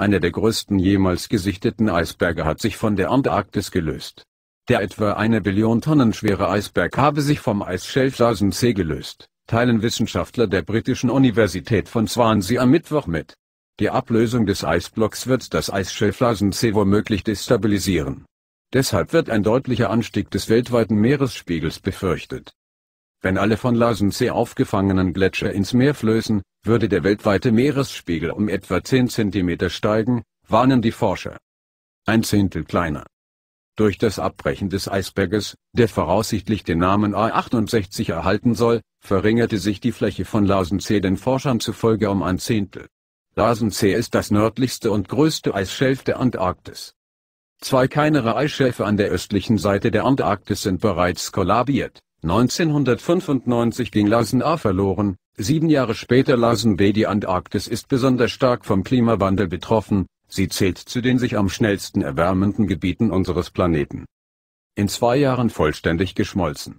einer der größten jemals gesichteten Eisberge hat sich von der Antarktis gelöst. Der etwa eine Billion Tonnen schwere Eisberg habe sich vom Eisshelf Larsen gelöst, teilen Wissenschaftler der britischen Universität von Swansea am Mittwoch mit. Die Ablösung des Eisblocks wird das Eisshelf Larsen womöglich destabilisieren. Deshalb wird ein deutlicher Anstieg des weltweiten Meeresspiegels befürchtet. Wenn alle von Lasensee aufgefangenen Gletscher ins Meer flößen, würde der weltweite Meeresspiegel um etwa 10 cm steigen, warnen die Forscher. Ein Zehntel kleiner. Durch das Abbrechen des Eisberges, der voraussichtlich den Namen A68 erhalten soll, verringerte sich die Fläche von Lasensee den Forschern zufolge um ein Zehntel. Lasensee ist das nördlichste und größte Eisschelf der Antarktis. Zwei kleinere Eisschelfe an der östlichen Seite der Antarktis sind bereits kollabiert. 1995 ging Larsen A verloren, sieben Jahre später Larsen B. Die Antarktis ist besonders stark vom Klimawandel betroffen, sie zählt zu den sich am schnellsten erwärmenden Gebieten unseres Planeten. In zwei Jahren vollständig geschmolzen.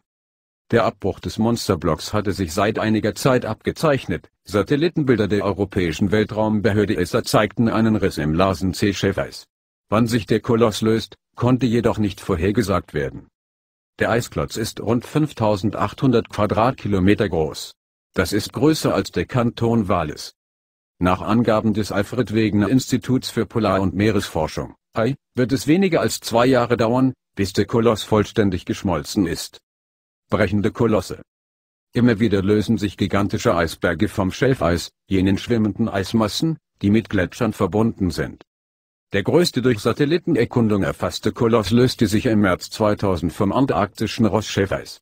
Der Abbruch des Monsterblocks hatte sich seit einiger Zeit abgezeichnet, Satellitenbilder der Europäischen Weltraumbehörde ESA zeigten einen Riss im Larsen C. Schäfereis. Wann sich der Koloss löst, konnte jedoch nicht vorhergesagt werden. Der Eisklotz ist rund 5800 Quadratkilometer groß. Das ist größer als der Kanton Wales. Nach Angaben des Alfred Wegener Instituts für Polar- und Meeresforschung, AI, wird es weniger als zwei Jahre dauern, bis der Koloss vollständig geschmolzen ist. Brechende Kolosse. Immer wieder lösen sich gigantische Eisberge vom Schelfeis, jenen schwimmenden Eismassen, die mit Gletschern verbunden sind. Der größte durch Satellitenerkundung erfasste Koloss löste sich im März 2000 vom antarktischen Roscheweis.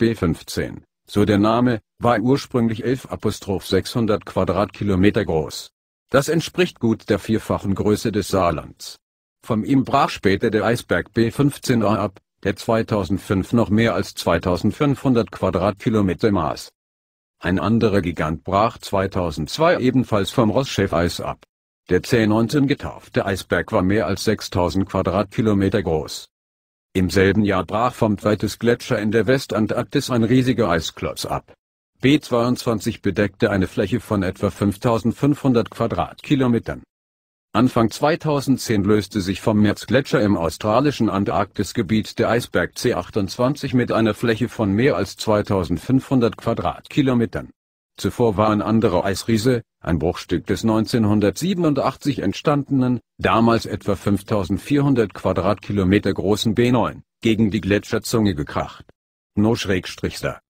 B15, so der Name, war ursprünglich 11 Apostroph 600 Quadratkilometer groß. Das entspricht gut der vierfachen Größe des Saarlands. Vom ihm brach später der Eisberg B15A ab, der 2005 noch mehr als 2500 Quadratkilometer maß. Ein anderer Gigant brach 2002 ebenfalls vom Roscheweis ab. Der C-19 getaufte Eisberg war mehr als 6000 Quadratkilometer groß. Im selben Jahr brach vom Zweites Gletscher in der Westantarktis ein riesiger Eisklotz ab. B-22 bedeckte eine Fläche von etwa 5500 Quadratkilometern. Anfang 2010 löste sich vom Märzgletscher im australischen Antarktisgebiet der Eisberg C28 mit einer Fläche von mehr als 2500 Quadratkilometern. Zuvor waren andere Eisriese, ein Bruchstück des 1987 entstandenen, damals etwa 5400 Quadratkilometer großen B9, gegen die Gletscherzunge gekracht. no schrägstrichster